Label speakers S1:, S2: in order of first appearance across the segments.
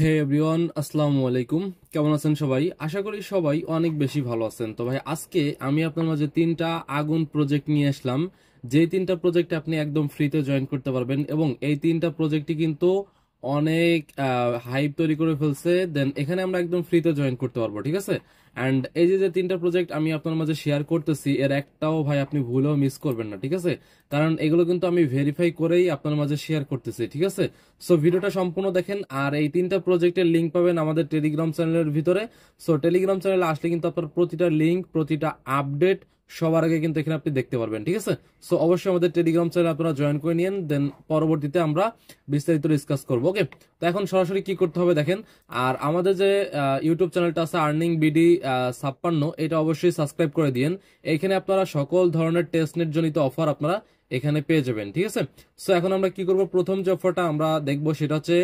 S1: হে everyone আসসালামু আলাইকুম কেমন আছেন সবাই আশা করি সবাই অনেক বেশি ভালো আছেন তো ভাই আজকে আমি আপনার মাঝে তিনটা আগুন প্রজেক্ট নিয়ে আসলাম যে তিনটা প্রজেক্ট আপনি একদম ফ্রিতে জয়েন করতে পারবেন এবং এই তিনটা প্রজেক্টই কিন্তু অনেক হাইপ তৈরি করে ফেলছে দেন এখানে আমরা একদম ফ্রিতে জয়েন করতে পারবো ঠিক আছে অ্যান্ড এই যে যে তিনটা প্রজেক্ট আমি আপনার মাঝে শেয়ার করতেছি এর একটাও ভাই আপনি ভুলেও মিস করবেন না ঠিক আছে কারণ এগুলো কিন্তু আমি ভেরিফাই করেই আপনার মাঝে শেয়ার করতেছি ঠিক আছে সো ভিডিওটা সম্পূর্ণ দেখেন আর এই তিনটা প্রজেক্টের লিঙ্ক পাবেন আমাদের টেলিগ্রাম চ্যানেলের ভিতরে সো টেলিগ্রাম চ্যানেলে আসলে কিন্তু আপনার প্রতিটা লিঙ্ক প্রতিটা আপডেট সবার আগে কিন্তু এখানে আপনি দেখতে পারবেন ঠিক আছে সো অবশ্যই আমাদের টেলিগ্রাম চ্যানেল আপনারা জয়েন করে নিন দেন পরবর্তীতে আমরা বিস্তারিত ডিসকাস করবো ওকে তো এখন সরাসরি কি করতে হবে দেখেন আর আমাদের যে ইউটিউব চ্যানেলটা আছে আর্নিং বিডি ছাপ্পান্ন এটা অবশ্যই সাবস্ক্রাইব করে দিন এখানে আপনারা সকল ধরনের টেস্ট নেট জনিত অফার আপনারা এখানে পেয়ে যাবেন ঠিক আছে সো এখন আমরা কি করব প্রথম যে অফারটা আমরা দেখব সেটা হচ্ছে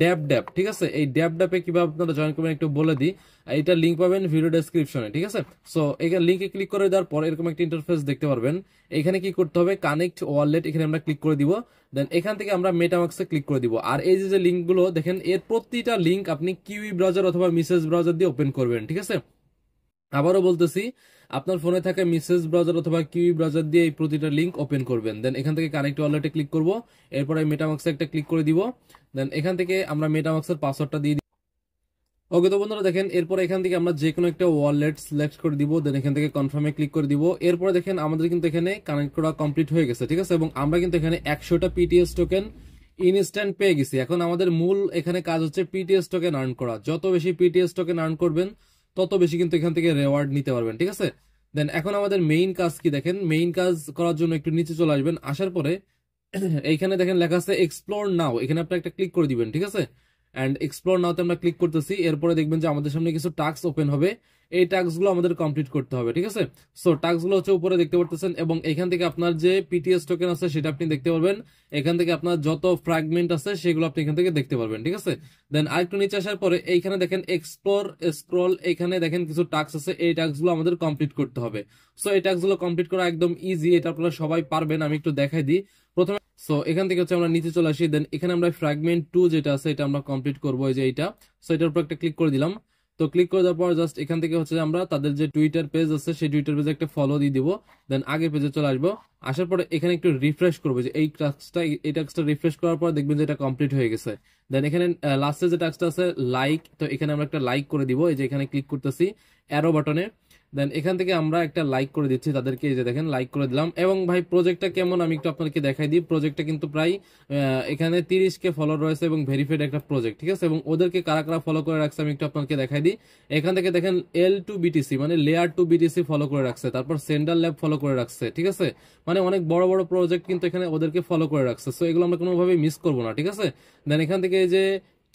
S1: ড্যাব ড্যাব ঠিক আছে এই ড্যাব ড্যাপে কিভাবে আপনারা জয়েন করবেন একটু বলে দিই এটা লিঙ্ক পাবেন ভিডিও ডেসক্রিপশনে ঠিক আছে সো এখানে লিঙ্কে ক্লিক করে দেওয়ার পর এরকম একটা ইন্টারফেস দেখতে পারবেন এখানে কি করতে হবে কানেক্ট ওয়ালেট এখানে আমরা ক্লিক করে দিব দেন এখান থেকে আমরা মেটামাক্সে ক্লিক করে দিব আর এই যে যে লিঙ্কগুলো দেখেন এর প্রতিটা লিঙ্ক আপনি কিউই ব্রাউজার অথবা মিসেস ব্রাউজার দিয়ে ওপেন করবেন ঠিক আছে আবারও বলতেছি আপনার ফোনে থাকা মিসেস ব্রাউজার অথবা কিউই ব্রাউজার দিয়ে এই প্রতিটা লিঙ্ক ওপেন করবেন দেন এখান থেকে কানেক্ট ওয়ালেটে ক্লিক করব এরপরে মেটামাক্সে একটা ক্লিক করে দিব দেন এখান থেকে আমরা মেটামাক্সের পাসওয়ার্ডটা দিয়ে ওকে তো বন্ধুরা দেখেন এরপর এখান থেকে আমরা যে কোনো একটা ওয়ালেট সিলেক্ট করে দিব দেন এখান থেকে কনফার্মে ক্লিক করে দিব এরপরে দেখেন আমাদের কিন্তু এখানে কানেক্ট করা কমপ্লিট হয়ে গেছে ঠিক আছে এবং আমরা কিন্তু এখানে একশোটা পিটিএস টোকেন ইনস্ট্যান্ট পেয়ে গেছি এখন আমাদের মূল এখানে কাজ হচ্ছে পিটিএস টোকেন আর্ন করা যত বেশি পিটিএস টোকেন আর্ন করবেন তত বেশি কিন্তু এখান থেকে রেওয়ার্ড নিতে পারবেন ঠিক আছে দেন এখন আমাদের মেইন কাজ কি দেখেন মেইন কাজ করার জন্য একটু নিচে চলে আসবেন আসার পরে এইখানে দেখেন লেখা আছে এক্সপ্লোর নাও এখানে আপনি একটা ক্লিক করে দিবেন ঠিক আছে অ্যান্ড এক্সপ্লোর নাওতে আমরা ক্লিক করতেছি এরপরে দেখবেন যে আমাদের সামনে কিছু টাস্ক ওপেন হবে এই টাস্কগুলো আমাদের কমপ্লিট করতে হবে ঠিক আছে সো টাস্কগুলো হচ্ছে উপরে দেখতে পারতেছেন এবং এখান থেকে আপনার যে পিটিএস টোকেন আছে সেটা আপনি দেখতে পারবেন এখান থেকে আপনার যত ফ্র্যাগমেন্ট আছে সেগুলো আপনি এখান থেকে দেখতে পারবেন ঠিক আছে দেন আরেকটু নিচে আসার পরে এইখানে দেখেন এক্সপ্লোর স্ক্রল এখানে দেখেন কিছু টাস্ক আছে এই টাস্কগুলো আমাদের কমপ্লিট করতে হবে সো এই টাস্কগুলো কমপ্লিট করা একদম ইজি এটা আপনারা সবাই পারবেন আমি একটু দেখাই দিই প্রথমে সো এখান থেকে হচ্ছে আমরা নিচে চলে আসি দেন এখানে আমরা ফ্র্যাগমেন্ট টু যেটা আছে এটা আমরা কমপ্লিট করবো যে এইটা সো এটার উপর একটা ক্লিক করে দিলাম তো ক্লিক করে দেওয়ার পর জাস্ট এখান থেকে হচ্ছে আমরা তাদের যে টুইটার পেজ আছে সেই টুইটার পেজে একটা ফলো দিয়ে দিব দেন আগের পেজে চলে আসবো আসার পরে এখানে একটু রিফ্রেশ করবো যে এই টাস্কটা এই টাস্কটা রিফ্রেশ করার পর দেখবেন যে এটা কমপ্লিট হয়ে গেছে দেন এখানে লাস্টে যে টাস্কটা আছে লাইক তো এখানে আমরা একটা লাইক করে দিব এই যে এখানে ক্লিক করতেছি অ্যারো বাটনে দেন এখান থেকে আমরা একটা লাইক করে দিচ্ছি তাদেরকে এই যে দেখেন লাইক করে দিলাম এবং ভাই প্রজেক্টটা কেমন আমি একটু আপনাদেরকে দেখাই দিই প্রজেক্টটা কিন্তু প্রায় এখানে তিরিশকে ফলো রয়েছে এবং ভেরিফাইড একটা প্রজেক্ট ঠিক আছে এবং ওদেরকে কারা কারা ফলো করে রাখছে আমি একটু আপনাদেরকে দেখাই দিই এখান থেকে দেখেন এল টু বিটিসি মানে লেয়ার টু বিটিসি ফলো করে রাখছে তারপর সেন্ট্রাল ল্যাব ফলো করে রাখছে ঠিক আছে মানে অনেক বড় বড় প্রজেক্ট কিন্তু এখানে ওদেরকে ফলো করে রাখছে সো এগুলো আমরা কোনোভাবেই মিস করবো না ঠিক আছে দেন এখান থেকে যে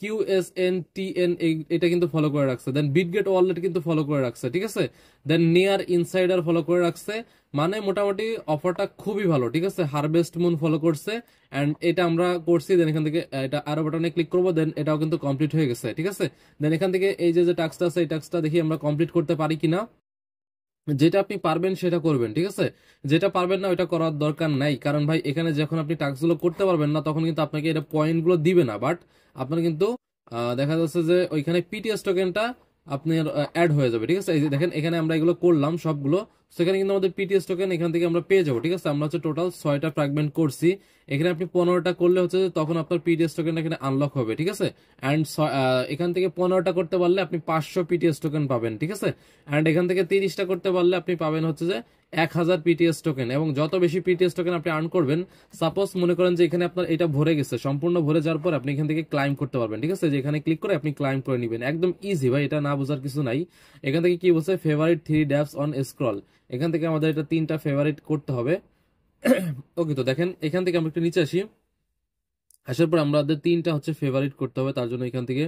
S1: Q S N T N এটা কিন্তু ফলো করে রাখছে দেন বিটগেট ওয়ালেট কিন্তু ফলো করে রাখছে ঠিক আছে দেন নিয়ার ইনসাইডার ফলো করে রাখছে মানে মোটামুটি অফারটা খুবই ভালো ঠিক আছে হারভেস্ট মুন ফলো করছে অ্যান্ড এটা আমরা করছি দেন এখান থেকে এটা আরো বাটনে ক্লিক করবো দেন এটাও কিন্তু কমপ্লিট হয়ে গেছে ঠিক আছে দেন এখান থেকে এই যে যে টাস্কটা আছে এই টাস্কটা দেখি আমরা কমপ্লিট করতে পারি কিনা যেটা আপনি পারবেন সেটা করবেন ঠিক আছে যেটা পারবেন না ওটা করার দরকার নাই কারণ ভাই এখানে যখন আপনি টাস্কগুলো করতে পারবেন না তখন কিন্তু আপনাকে এটা পয়েন্টগুলো দিবে না বাট আপনার কিন্তু দেখা যাচ্ছে যে ওইখানে পিটিএস টোকেনটা আপনার অ্যাড হয়ে যাবে ঠিক আছে এই যে দেখেন এখানে আমরা এগুলো করলাম সবগুলো সেখানে কিন্তু আমাদের পিটিএস টোকেন এখান থেকে আমরা পেয়ে যাবো ঠিক আছে আমরা হচ্ছে টোটাল ছয়টা ফ্র্যাগমেন্ট করছি এখানে আপনি পনেরোটা করলে হচ্ছে তখন আপনার পিটিএস টোকেনটা এখানে আনলক হবে ঠিক আছে অ্যান্ড এখান থেকে পনেরোটা করতে পারলে আপনি পাঁচশো পিটিএস টোকেন পাবেন ঠিক আছে অ্যান্ড এখান থেকে তিরিশটা করতে পারলে আপনি পাবেন হচ্ছে যে এক হাজার পিটিএস টোকেন এবং যত বেশি পিটিএস টোকেন আপনি আর্ন করবেন সাপোজ মনে করেন যে এখানে আপনার এটা ভরে গেছে সম্পূর্ণ ভরে যাওয়ার পর আপনি এখান থেকে ক্লাইম করতে পারবেন ঠিক আছে যে এখানে ক্লিক করে আপনি ক্লাইম করে নেবেন একদম ইজি ভাই এটা না বোঝার কিছু নাই এখান থেকে কি বলছে favourite three dapps on Scroll এখান থেকে আমাদের এটা তিনটা ফেভারিট করতে হবে ওকে তো দেখেন এখান থেকে আমরা একটু নিচে আসি আসার পর আমাদের তিনটা হচ্ছে ফেভারিট করতে হবে তার জন্য এখান থেকে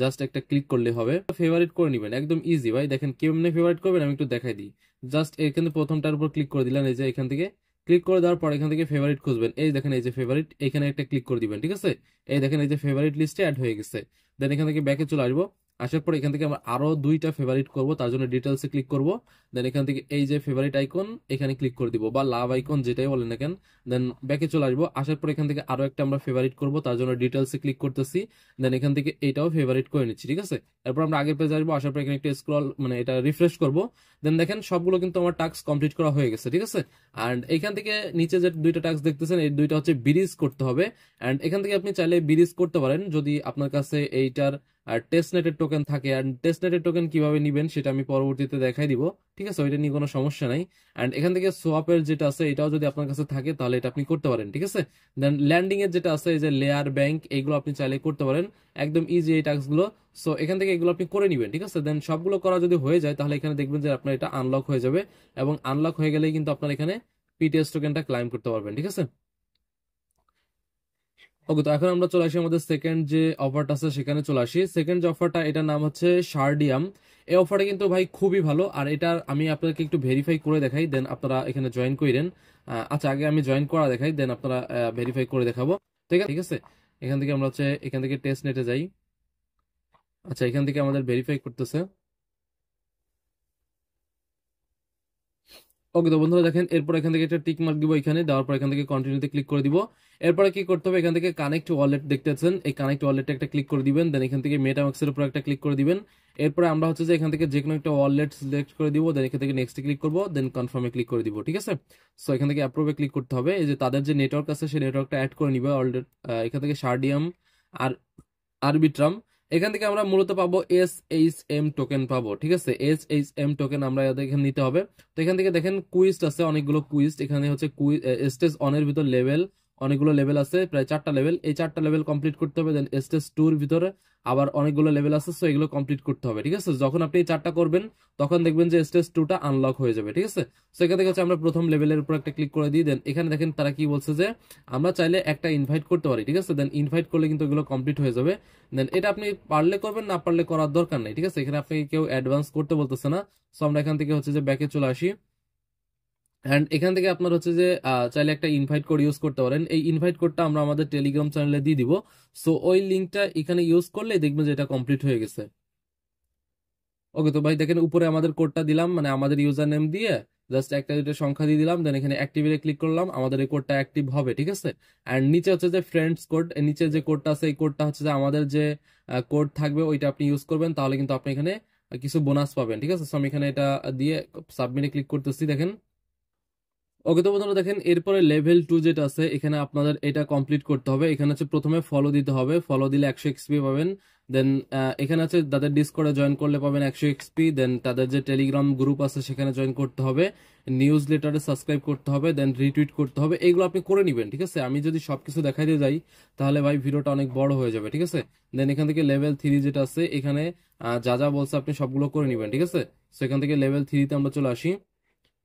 S1: জাস্ট একটা ক্লিক করলে হবে ফেভারিট করে নেবেন একদম ইজি ভাই দেখেন কেমনে ফেভারিট করবেন আমি একটু দেখাই দিই জাস্ট এখানে প্রথমটার উপর ক্লিক করে দিলেন এই যে এখান থেকে ক্লিক করে দেওয়ার পর এখান থেকে ফেভারিট খুঁজবেন এই দেখেন এই যে ফেভারিট এখানে একটা ক্লিক করে দিবেন ঠিক আছে এই দেখেন এই যে ফেভারিট লিস্টে অ্যাড হয়ে গেছে দেন এখান থেকে ব্যাকে চলে আসবো আসার পর এখান থেকে আমরা আরও দুইটা ফেভারিট করব তার জন্য ডিটেলসে ক্লিক করব দেন এখান থেকে এই যে ফেভারিট আইকন এখানে ক্লিক করে দিব বা লাভ আইকন যেটাই বলেন না কেন দেন ব্যাকে চলে আসবো আসার পর এখান থেকে আরও একটা আমরা ফেভারিট করব তার জন্য ডিটেলসে ক্লিক করতেছি দেন এখান থেকে এটাও ফেভারিট করে নিচ্ছি ঠিক আছে এরপর আমরা আগের পেজে আসবো আসার পর এখানে একটা স্ক্রল মানে এটা রিফ্রেশ করব দেন দেখেন সবগুলো কিন্তু আমার টাস্ক কমপ্লিট করা হয়ে গেছে ঠিক আছে অ্যান্ড এখান থেকে নিচে যে দুইটা টাস্ক দেখতেছেন এই দুইটা হচ্ছে ব্রিজ করতে হবে অ্যান্ড এখান থেকে আপনি চাইলে ব্রিজ করতে পারেন যদি আপনার কাছে এইটার আর টেস্টনেটের টোকেন থাকে আর টেস্টনেটের টোকেন কিভাবে নিবেন সেটা আমি পরবর্তীতে দেখাই দিব ঠিক আছে ওইটা নিয়ে কোনো সমস্যা নাই অ্যান্ড এখান থেকে সোয়াপের যেটা আছে এটাও যদি আপনার কাছে থাকে তাহলে এটা আপনি করতে পারেন ঠিক আছে দেন ল্যান্ডিং এর যেটা আছে এই যে লেয়ার ব্যাংক এইগুলো আপনি চাইলে করতে পারেন একদম ইজি এই টাস্কগুলো সো এখান থেকে এগুলো আপনি করে নেবেন ঠিক আছে দেন সবগুলো করা যদি হয়ে যায় তাহলে এখানে দেখবেন যে আপনার এটা আনলক হয়ে যাবে এবং আনলক হয়ে গেলেই কিন্তু আপনার এখানে পিটিএস টোকেনটা ক্লাইম করতে পারবেন ঠিক আছে ওকে তো এখন আমরা চলে আসি আমাদের সেকেন্ড যে অফারটা আছে সেখানে চলে আসি সেকেন্ড যে অফারটা এটার নাম হচ্ছে শার্ডিয়াম এই অফারটা কিন্তু ভাই খুবই ভালো আর এটা আমি আপনাকে একটু ভেরিফাই করে দেখাই দেন আপনারা এখানে জয়েন করেন আচ্ছা আগে আমি জয়েন করা দেখাই দেন আপনারা ভেরিফাই করে দেখাবো ঠিক আছে ঠিক আছে এখান থেকে আমরা হচ্ছে এখান থেকে টেস্ট নেটে যাই আচ্ছা এখান থেকে আমাদের ভেরিফাই করতেছে ওকে তো বন্ধুরা দেখেন এরপর এখান থেকে একটা টিক মার্ক দিব এখানে দেওয়ার পর এখান থেকে কন্টিনিউতে ক্লিক করে দিব এরপরে কি করতে হবে এখান থেকে কানেক্ট ওয়ালেট দেখতেছেন এই কানেক্ট ওয়ালেটটা একটা ক্লিক করে দিবেন দেন এখান থেকে মেটামাক্সের উপর একটা ক্লিক করে দিবেন এরপরে আমরা হচ্ছে যে এখান থেকে যে কোনো একটা ওয়ালেট সিলেক্ট করে দিব দেন এখান থেকে নেক্সটে ক্লিক করবো দেন কনফার্মে ক্লিক করে দিব ঠিক আছে সো এখান থেকে অ্যাপ্রুভে ক্লিক করতে হবে এই যে তাদের যে নেটওয়ার্ক আছে সেই নেটওয়ার্কটা অ্যাড করে নিবে অলরেডি এখান থেকে শার্ডিয়াম আর আরবিট্রাম এখান থেকে আমরা মূলত পাবো এস এইচ এম টোকেন পাবো ঠিক আছে এস এইচ এম টোকেন আমরা এখানে নিতে হবে তো এখান থেকে দেখেন কুইস্ট আছে অনেকগুলো কুইস্ট এখানে হচ্ছে কুইজ স্টেজ অনের ভিতর লেভেল অনেকগুলো লেভেল আছে প্রায় চারটা লেভেল এই চারটা লেভেল কমপ্লিট করতে হবে দেন স্টেজ টুর ভিতরে আবার অনেকগুলো লেভেল আছে সো এগুলো কমপ্লিট করতে হবে ঠিক আছে যখন আপনি এই চারটা করবেন তখন দেখবেন যে স্টেজ টুটা আনলক হয়ে যাবে ঠিক আছে সো এখান থেকে হচ্ছে আমরা প্রথম লেভেলের উপর একটা ক্লিক করে দিই দেন এখানে দেখেন তারা কি বলছে যে আমরা চাইলে একটা ইনভাইট করতে পারি ঠিক আছে দেন ইনভাইট করলে কিন্তু এগুলো কমপ্লিট হয়ে যাবে দেন এটা আপনি পারলে করবেন না পারলে করার দরকার নেই ঠিক আছে এখানে আপনি কেউ অ্যাডভান্স করতে বলতেছে না সো আমরা এখান থেকে হচ্ছে যে ব্যাকে চলে আসি অ্যান্ড এখান থেকে আপনার হচ্ছে যে চাইলে একটা ইনভাইট কোড ইউজ করতে পারেন এই ইনভাইট কোডটা আমরা আমাদের টেলিগ্রাম চ্যানেলে দিয়ে দিব সো ওই লিঙ্কটা এখানে ইউজ করলে দেখবেন যে এটা কমপ্লিট হয়ে গেছে ওকে তো ভাই দেখেন উপরে আমাদের কোডটা দিলাম মানে আমাদের ইউজার নেম দিয়ে জাস্ট একটা দুটো সংখ্যা দিয়ে দিলাম দেন এখানে অ্যাক্টিভে ক্লিক করলাম আমাদের এই কোডটা অ্যাক্টিভ হবে ঠিক আছে অ্যান্ড নিচে হচ্ছে যে ফ্রেন্ডস কোড নিচে যে কোডটা আছে এই কোডটা হচ্ছে যে আমাদের যে কোড থাকবে ওইটা আপনি ইউজ করবেন তাহলে কিন্তু আপনি এখানে কিছু বোনাস পাবেন ঠিক আছে সো আমি এখানে এটা দিয়ে সাবমিটে ক্লিক করতেছি দেখেন ওকে তো বন্ধুরা দেখেন এরপরে লেভেল টু যেটা আছে এখানে আপনাদের এটা কমপ্লিট করতে হবে এখানে হচ্ছে প্রথমে ফলো দিতে হবে ফলো দিলে একশো এক্সপি পাবেন দেন এখানে আছে তাদের ডিসকোডে জয়েন করলে পাবেন একশো এক্সপি দেন তাদের যে টেলিগ্রাম গ্রুপ আছে সেখানে জয়েন করতে হবে নিউজ লেটারে সাবস্ক্রাইব করতে হবে দেন রিটুইট করতে হবে এগুলো আপনি করে নেবেন ঠিক আছে আমি যদি সব কিছু দিয়ে যাই তাহলে ভাই ভিডিওটা অনেক বড় হয়ে যাবে ঠিক আছে দেন এখান থেকে লেভেল থ্রি যেটা আছে এখানে যা যা বলছে আপনি সবগুলো করে নেবেন ঠিক আছে সেখান থেকে লেভেল থ্রিতে আমরা চলে আসি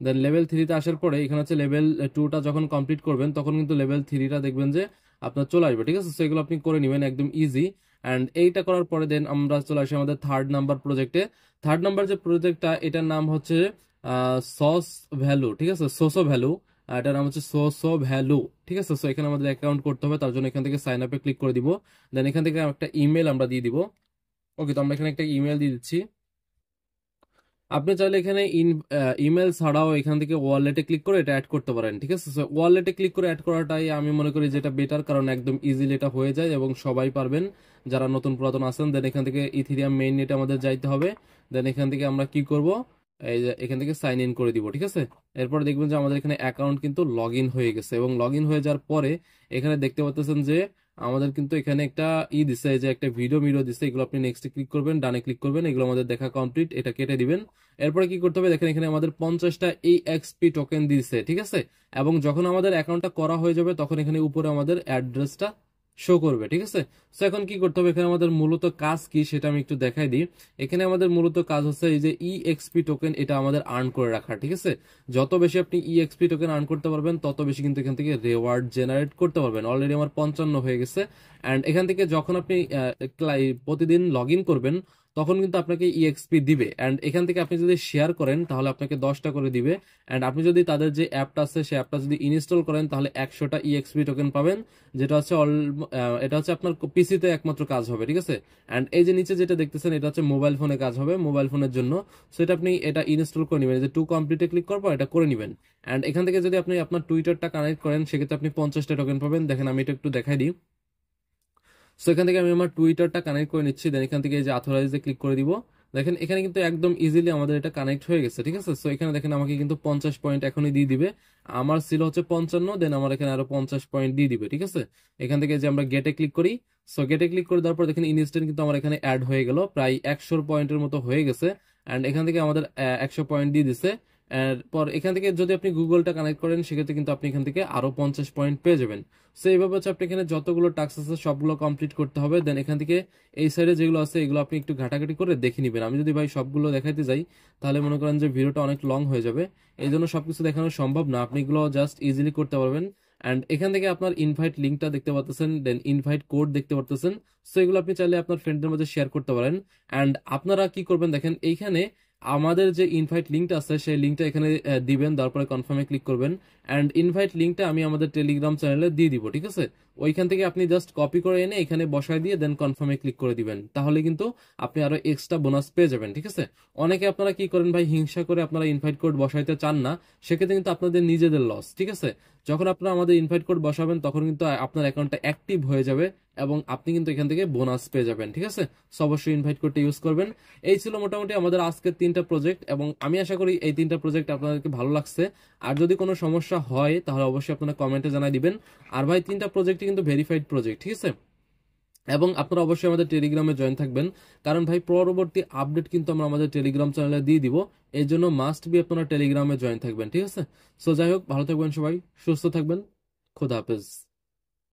S1: দেন লেভেল থ্রিতে আসার পরে এখানে হচ্ছে লেভেল টুটা uh, যখন কমপ্লিট করবেন তখন কিন্তু লেভেল থ্রিটা দেখবেন যে আপনার চলে আসবে ঠিক আছে সেগুলো আপনি করে নেবেন একদম ইজি অ্যান্ড এইটা করার পরে দেন আমরা চলে আসি আমাদের থার্ড নাম্বার প্রজেক্টে থার্ড নাম্বার যে প্রজেক্টটা এটার নাম হচ্ছে সস uh, ভ্যালু ঠিক আছে সোসো ভ্যালু uh, এটার নাম হচ্ছে সো ভ্যালু ঠিক আছে সো এখানে আমাদের অ্যাকাউন্ট করতে হবে তার জন্য এখান থেকে সাইন আপে ক্লিক করে দিব দেন এখান থেকে একটা ইমেল আমরা দিয়ে দিব ওকে তো আমরা এখানে একটা ইমেল দিয়ে দিচ্ছি আপনি চাইলে এখানে ইন ইমেল ছাড়াও এখান থেকে ওয়ালেটে ক্লিক করে এটা অ্যাড করতে পারেন ঠিক আছে ওয়ালেটে ক্লিক করে অ্যাড করাটাই আমি মনে করি যেটা বেটার কারণ একদম ইজিলি এটা হয়ে যায় এবং সবাই পারবেন যারা নতুন পুরাতন আসেন দেন এখান থেকে ইথিরিয়াম মেইন নেটে আমাদের যাইতে হবে দেন এখান থেকে আমরা কি করব এই যে এখান থেকে সাইন ইন করে দিব ঠিক আছে এরপর দেখবেন যে আমাদের এখানে অ্যাকাউন্ট কিন্তু লগ হয়ে গেছে এবং লগ হয়ে যাওয়ার পরে এখানে দেখতে পাচ্ছেন যে আমাদের কিন্তু এখানে একটা ই দিছে যে একটা ভিডিও মিডিও দিছে এগুলো আপনি নেক্সটে ক্লিক করবেন ডানে ক্লিক করবেন এগুলো আমাদের দেখা কমপ্লিট এটা কেটে দিবেন এরপরে কি করতে হবে দেখেন এখানে আমাদের পঞ্চাশটা এই এক্সপি টোকেন দিছে ঠিক আছে এবং যখন আমাদের অ্যাকাউন্টটা করা হয়ে যাবে তখন এখানে উপরে আমাদের অ্যাড্রেসটা শো করবে ঠিক আছে সো এখন কি করতে হবে এখানে আমাদের মূলত কাজ কি সেটা আমি একটু দেখাই দিই এখানে আমাদের মূলত কাজ হচ্ছে এই যে ইএক্সপি e টোকেন এটা আমাদের আর্ন করে রাখা ঠিক আছে যত বেশি আপনি ইএক্সপি টোকেন আর্ন করতে পারবেন তত বেশি কিন্তু এখান থেকে রেওয়ার্ড জেনারেট করতে পারবেন অলরেডি আমার পঞ্চান্ন হয়ে গেছে অ্যান্ড এখান থেকে যখন আপনি প্রতিদিন লগ করবেন তখন কিন্তু আপনাকে ইএক্সপি e দিবে অ্যান্ড এখান থেকে আপনি যদি শেয়ার করেন তাহলে আপনাকে দশটা করে দিবে অ্যান্ড আপনি যদি তাদের যে অ্যাপটা আছে সেই অ্যাপটা যদি ইনস্টল করেন তাহলে একশোটা ইএক্সপি e টোকেন পাবেন যেটা হচ্ছে অল এটা হচ্ছে আপনার পিসিতে একমাত্র কাজ হবে ঠিক আছে অ্যান্ড এই যে নিচে যেটা দেখতেছেন এটা হচ্ছে মোবাইল ফোনে কাজ হবে মোবাইল ফোনের জন্য সো এটা আপনি এটা ইনস্টল করে নেবেন যে টু কমপ্লিটে ক্লিক করবো এটা করে নেবেন অ্যান্ড এখান থেকে যদি আপনি আপনার টুইটারটা কানেক্ট করেন সেক্ষেত্রে আপনি পঞ্চাশটা টোকেন পাবেন দেখেন আমি এটা একটু দেখাই দিই সো এখান থেকে আমি আমার টুইটারটা কানেক্ট করে নিচ্ছি দেন এখান থেকে যে অথরাইজে ক্লিক করে দিব দেখেন এখানে কিন্তু একদম ইজিলি আমাদের এটা কানেক্ট হয়ে গেছে ঠিক আছে সো এখানে দেখেন আমাকে কিন্তু পঞ্চাশ পয়েন্ট এখনই দিয়ে দিবে আমার ছিল হচ্ছে পঞ্চান্ন দেন আমার এখানে আরো পঞ্চাশ পয়েন্ট দিয়ে দিবে ঠিক আছে এখান থেকে যে আমরা গেটে ক্লিক করি সো গেটে ক্লিক করে দেওয়ার পর দেখেন ইনস্ট্যান্ট কিন্তু আমার এখানে অ্যাড হয়ে গেল প্রায় একশো পয়েন্টের মতো হয়ে গেছে অ্যান্ড এখান থেকে আমাদের একশো পয়েন্ট দিয়ে দিছে পর এখান থেকে যদি আপনি গুগলটা কানেক্ট করেন সেক্ষেত্রে কিন্তু আপনি এখান থেকে আরও পঞ্চাশ পয়েন্ট পেয়ে যাবেন সো এইভাবে হচ্ছে আপনি এখানে যতগুলো টাস্ক আছে সবগুলো কমপ্লিট করতে হবে দেন এখান থেকে এই সাইডে যেগুলো আছে এগুলো আপনি একটু ঘাটাঘাটি করে দেখে নেবেন আমি যদি ভাই সবগুলো দেখাইতে যাই তাহলে মনে করেন যে ভিডিওটা অনেক লং হয়ে যাবে এই জন্য সব কিছু দেখানো সম্ভব না আপনি এগুলো জাস্ট ইজিলি করতে পারবেন অ্যান্ড এখান থেকে আপনার ইনভাইট লিঙ্কটা দেখতে পারতেছেন দেন ইনভাইট কোড দেখতে পারতেছেন সো এগুলো আপনি চাইলে আপনার ফ্রেন্ডদের মধ্যে শেয়ার করতে পারেন অ্যান্ড আপনারা কি করবেন দেখেন এইখানে আমাদের যে ইনভাইট লিঙ্কটা আছে সেই লিঙ্কটা এখানে দিবেন তারপরে কনফার্মে ক্লিক করবেন অ্যান্ড ইনভাইট লিঙ্কটা আমি আমাদের টেলিগ্রাম চ্যানেলে দিয়ে দিব ঠিক আছে ওইখান থেকে আপনি জাস্ট কপি করে এনে এখানে বসায় দিয়ে দেন কনফার্মে ক্লিক করে দিবেন তাহলে কিন্তু আপনি আরো এক্সট্রা বোনাস পেয়ে যাবেন ঠিক আছে অনেকে আপনারা কি করেন ভাই হিংসা করে আপনারা ইনভাইট কোড বসাইতে চান না সেক্ষেত্রে কিন্তু আপনাদের নিজেদের লস ঠিক আছে যখন আপনারা আমাদের ইনভাইট কোড বসাবেন তখন কিন্তু আপনার অ্যাকাউন্টটা অ্যাক্টিভ হয়ে যাবে এবং আপনি কিন্তু এখান থেকে বোনাস পেয়ে যাবেন ঠিক আছে অবশ্যই ইনভাইট কোডটা ইউজ করবেন এই ছিল মোটামুটি আমাদের আজকের তিনটা প্রজেক্ট এবং আমি আশা করি এই তিনটা প্রজেক্ট আপনাদেরকে ভালো লাগছে আর যদি কোনো সমস্যা হয় তাহলে অবশ্যই আপনারা কমেন্টে জানাই দিবেন আর ভাই তিনটা প্রজেক্ট কিন্তু ভেরিফাইড প্রজেক্ট ঠিক আছে এবং আপনারা অবশ্যই আমাদের টেলিগ্রামে জয়েন থাকবেন কারণ ভাই পরবর্তী আপডেট কিন্তু আমরা আমাদের টেলিগ্রাম চ্যানেলে দিয়ে দিব এর জন্য মাস্ট বি আপনারা টেলিগ্রামে জয়েন থাকবেন ঠিক আছে সো যাই হোক ভালো থাকবেন সবাই সুস্থ থাকবেন খোদা হাফেজ